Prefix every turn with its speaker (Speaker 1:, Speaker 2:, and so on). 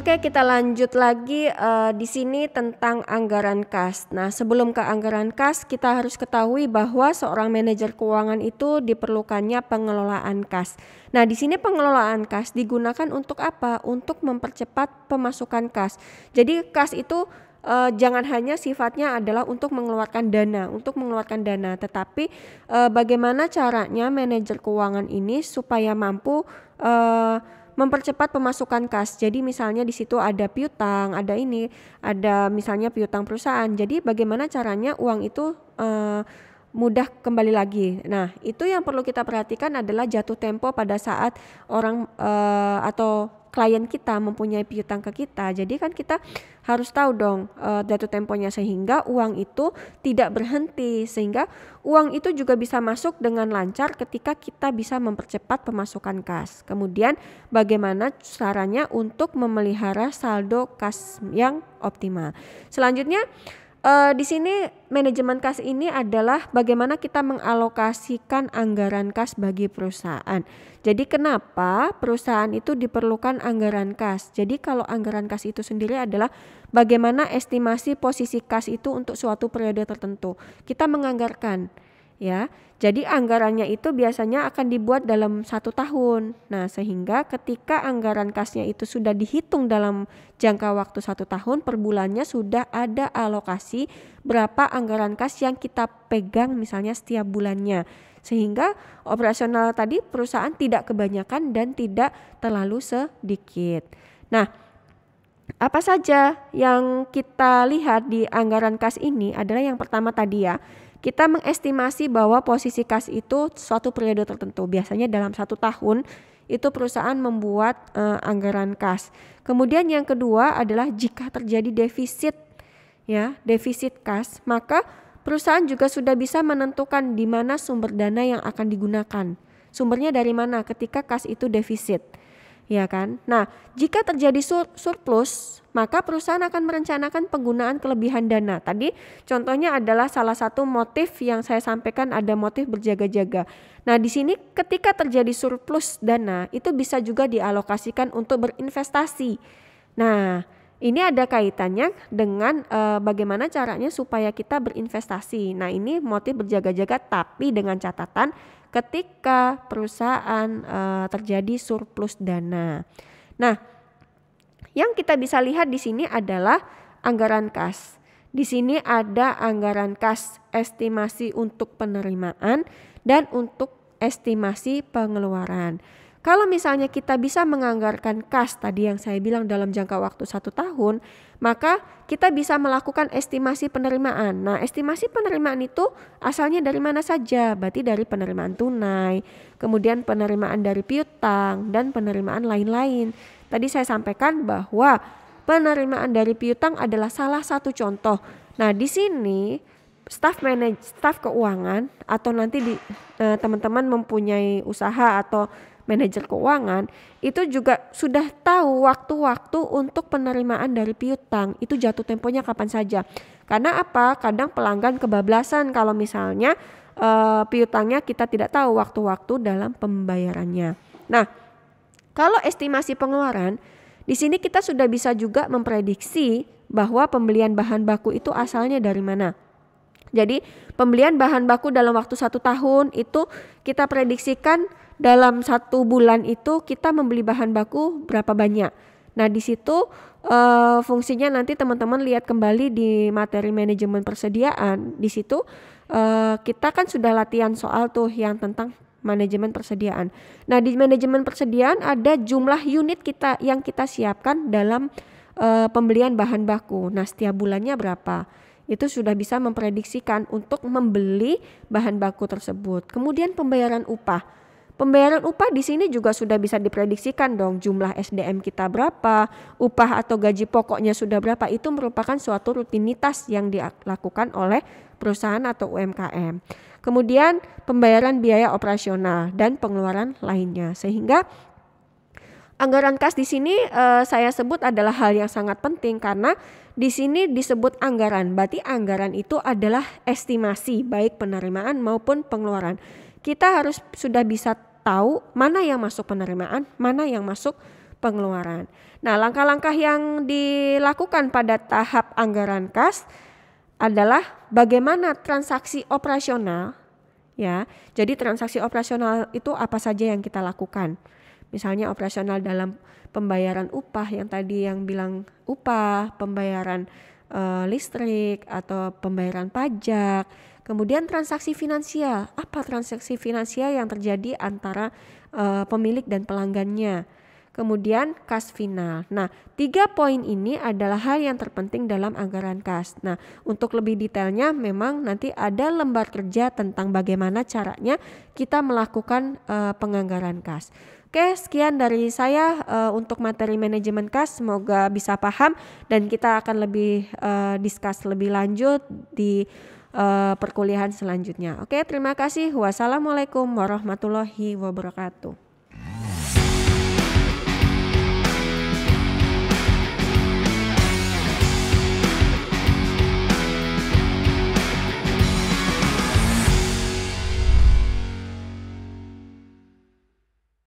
Speaker 1: Oke, kita lanjut lagi uh, di sini tentang anggaran kas. Nah, sebelum ke anggaran kas, kita harus ketahui bahwa seorang manajer keuangan itu diperlukannya pengelolaan kas. Nah, di sini pengelolaan kas digunakan untuk apa? Untuk mempercepat pemasukan kas. Jadi, kas itu uh, jangan hanya sifatnya adalah untuk mengeluarkan dana, untuk mengeluarkan dana, tetapi uh, bagaimana caranya manajer keuangan ini supaya mampu uh, mempercepat pemasukan kas. Jadi misalnya di situ ada piutang, ada ini, ada misalnya piutang perusahaan. Jadi bagaimana caranya uang itu uh, mudah kembali lagi. Nah, itu yang perlu kita perhatikan adalah jatuh tempo pada saat orang uh, atau klien kita mempunyai piutang ke kita. Jadi kan kita harus tahu dong uh, jatuh temponya sehingga uang itu tidak berhenti sehingga uang itu juga bisa masuk dengan lancar ketika kita bisa mempercepat pemasukan kas. Kemudian bagaimana caranya untuk memelihara saldo kas yang optimal. Selanjutnya Uh, di sini manajemen kas ini adalah bagaimana kita mengalokasikan anggaran kas bagi perusahaan. Jadi kenapa perusahaan itu diperlukan anggaran kas? Jadi kalau anggaran kas itu sendiri adalah bagaimana estimasi posisi kas itu untuk suatu periode tertentu. Kita menganggarkan ya. Jadi anggarannya itu biasanya akan dibuat dalam satu tahun. Nah, sehingga ketika anggaran kasnya itu sudah dihitung dalam jangka waktu satu tahun, per bulannya sudah ada alokasi berapa anggaran kas yang kita pegang misalnya setiap bulannya. Sehingga operasional tadi perusahaan tidak kebanyakan dan tidak terlalu sedikit. Nah, apa saja yang kita lihat di anggaran kas ini adalah yang pertama tadi ya kita mengestimasi bahwa posisi kas itu suatu periode tertentu. Biasanya dalam satu tahun itu perusahaan membuat uh, anggaran kas. Kemudian yang kedua adalah jika terjadi defisit ya, defisit kas, maka perusahaan juga sudah bisa menentukan di mana sumber dana yang akan digunakan. Sumbernya dari mana ketika kas itu defisit ya kan? Nah, jika terjadi sur surplus, maka perusahaan akan merencanakan penggunaan kelebihan dana. Tadi contohnya adalah salah satu motif yang saya sampaikan ada motif berjaga-jaga. Nah, di sini ketika terjadi surplus dana, itu bisa juga dialokasikan untuk berinvestasi. Nah, ini ada kaitannya dengan e, bagaimana caranya supaya kita berinvestasi. Nah, ini motif berjaga-jaga tapi dengan catatan ketika perusahaan e, terjadi surplus dana. Nah, yang kita bisa lihat di sini adalah anggaran kas. Di sini ada anggaran kas estimasi untuk penerimaan dan untuk estimasi pengeluaran. Kalau misalnya kita bisa menganggarkan kas tadi yang saya bilang dalam jangka waktu satu tahun, maka kita bisa melakukan estimasi penerimaan. Nah, estimasi penerimaan itu asalnya dari mana saja? Berarti dari penerimaan tunai, kemudian penerimaan dari piutang, dan penerimaan lain-lain. Tadi saya sampaikan bahwa penerimaan dari piutang adalah salah satu contoh. Nah, di sini staff manage staff keuangan atau nanti di eh, teman-teman eh, teman mempunyai usaha atau manajer keuangan itu juga sudah tahu waktu-waktu untuk penerimaan dari piutang itu jatuh temponya kapan saja. Karena apa? Kadang pelanggan kebablasan kalau misalnya eh, piutangnya kita tidak tahu waktu-waktu dalam pembayarannya. Nah, kalau estimasi pengeluaran di sini kita sudah bisa juga memprediksi bahwa pembelian bahan baku itu asalnya dari mana jadi pembelian bahan baku dalam waktu satu tahun itu kita prediksikan dalam satu bulan itu kita membeli bahan baku berapa banyak. Nah di situ uh, fungsinya nanti teman-teman lihat kembali di materi manajemen persediaan. Di situ uh, kita kan sudah latihan soal tuh yang tentang manajemen persediaan. Nah di manajemen persediaan ada jumlah unit kita yang kita siapkan dalam uh, pembelian bahan baku. Nah setiap bulannya berapa? itu sudah bisa memprediksikan untuk membeli bahan baku tersebut. Kemudian pembayaran upah. Pembayaran upah di sini juga sudah bisa diprediksikan dong jumlah SDM kita berapa, upah atau gaji pokoknya sudah berapa itu merupakan suatu rutinitas yang dilakukan oleh perusahaan atau UMKM. Kemudian pembayaran biaya operasional dan pengeluaran lainnya sehingga Anggaran kas di sini uh, saya sebut adalah hal yang sangat penting karena di sini disebut anggaran. Berarti anggaran itu adalah estimasi baik penerimaan maupun pengeluaran. Kita harus sudah bisa tahu mana yang masuk penerimaan, mana yang masuk pengeluaran. Nah, langkah-langkah yang dilakukan pada tahap anggaran kas adalah bagaimana transaksi operasional ya. Jadi transaksi operasional itu apa saja yang kita lakukan. Misalnya operasional dalam pembayaran upah yang tadi yang bilang upah, pembayaran uh, listrik atau pembayaran pajak. Kemudian transaksi finansial. Apa transaksi finansial yang terjadi antara uh, pemilik dan pelanggannya? kemudian kas final. Nah, tiga poin ini adalah hal yang terpenting dalam anggaran kas. Nah, untuk lebih detailnya memang nanti ada lembar kerja tentang bagaimana caranya kita melakukan uh, penganggaran kas. Oke, sekian dari saya uh, untuk materi manajemen kas. Semoga bisa paham dan kita akan lebih uh, discuss lebih lanjut di uh, perkuliahan selanjutnya. Oke, terima kasih. Wassalamualaikum warahmatullahi wabarakatuh.